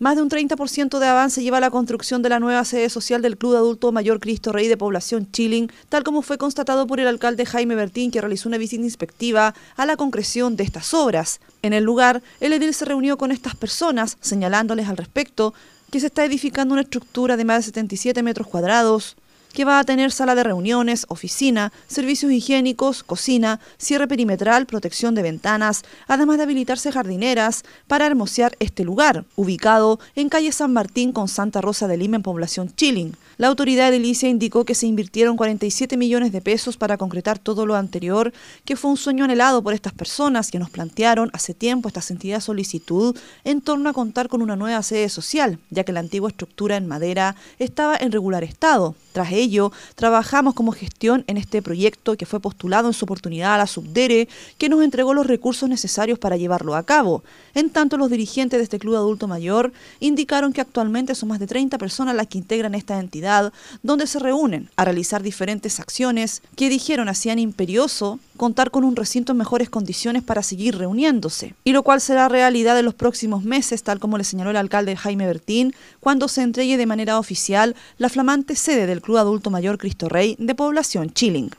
Más de un 30% de avance lleva la construcción de la nueva sede social del Club Adulto Mayor Cristo Rey de Población Chilling, tal como fue constatado por el alcalde Jaime Bertín, que realizó una visita inspectiva a la concreción de estas obras. En el lugar, el edil se reunió con estas personas, señalándoles al respecto que se está edificando una estructura de más de 77 metros cuadrados, que va a tener sala de reuniones, oficina, servicios higiénicos, cocina, cierre perimetral, protección de ventanas, además de habilitarse jardineras para hermosear este lugar, ubicado en calle San Martín con Santa Rosa de Lima en población Chilin. La autoridad edilicia indicó que se invirtieron 47 millones de pesos para concretar todo lo anterior, que fue un sueño anhelado por estas personas que nos plantearon hace tiempo esta sentida solicitud en torno a contar con una nueva sede social, ya que la antigua estructura en madera estaba en regular estado trabajamos como gestión en este proyecto que fue postulado en su oportunidad a la Subdere, que nos entregó los recursos necesarios para llevarlo a cabo. En tanto, los dirigentes de este club adulto mayor indicaron que actualmente son más de 30 personas las que integran esta entidad, donde se reúnen a realizar diferentes acciones que dijeron hacían imperioso contar con un recinto en mejores condiciones para seguir reuniéndose, y lo cual será realidad en los próximos meses, tal como le señaló el alcalde Jaime Bertín, cuando se entregue de manera oficial la flamante sede del Club Adulto Mayor Cristo Rey de Población Chilling.